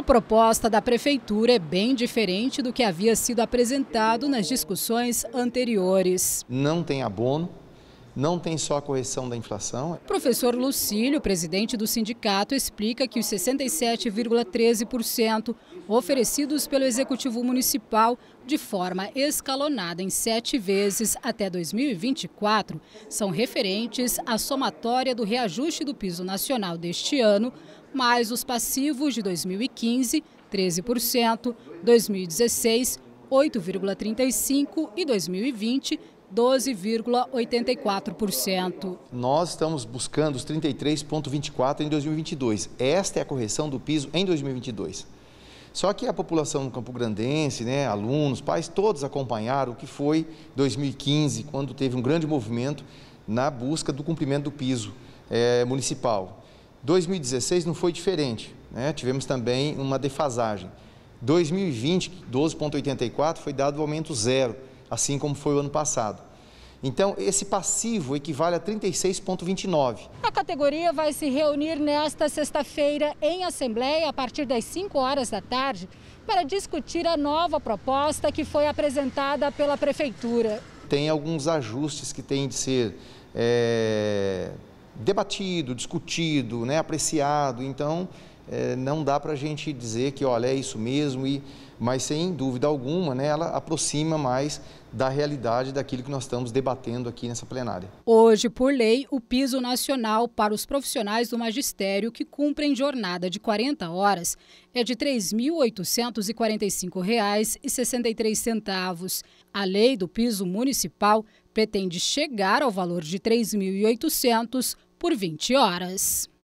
A proposta da Prefeitura é bem diferente do que havia sido apresentado nas discussões anteriores. Não tem abono, não tem só a correção da inflação. Professor Lucílio, presidente do sindicato, explica que os 67,13% oferecidos pelo Executivo Municipal de forma escalonada em sete vezes até 2024 são referentes à somatória do reajuste do piso nacional deste ano, mais os passivos de 2015, 13%, 2016, 8,35% e 2020, 12,84%. Nós estamos buscando os 33,24% em 2022. Esta é a correção do piso em 2022. Só que a população campo grandense, né, alunos, pais, todos acompanharam o que foi 2015, quando teve um grande movimento na busca do cumprimento do piso é, municipal. 2016 não foi diferente, né? tivemos também uma defasagem. 2020, 12,84, foi dado o aumento zero assim como foi o ano passado. Então, esse passivo equivale a 36,29. A categoria vai se reunir nesta sexta-feira em Assembleia, a partir das 5 horas da tarde, para discutir a nova proposta que foi apresentada pela Prefeitura. Tem alguns ajustes que têm de ser é, debatido, discutido, né, apreciado. Então, é, não dá para a gente dizer que, olha, é isso mesmo, e, mas sem dúvida alguma, né, ela aproxima mais da realidade daquilo que nós estamos debatendo aqui nessa plenária. Hoje, por lei, o piso nacional para os profissionais do magistério que cumprem jornada de 40 horas é de R$ 3.845,63. A lei do piso municipal pretende chegar ao valor de R$ 3.800 por 20 horas.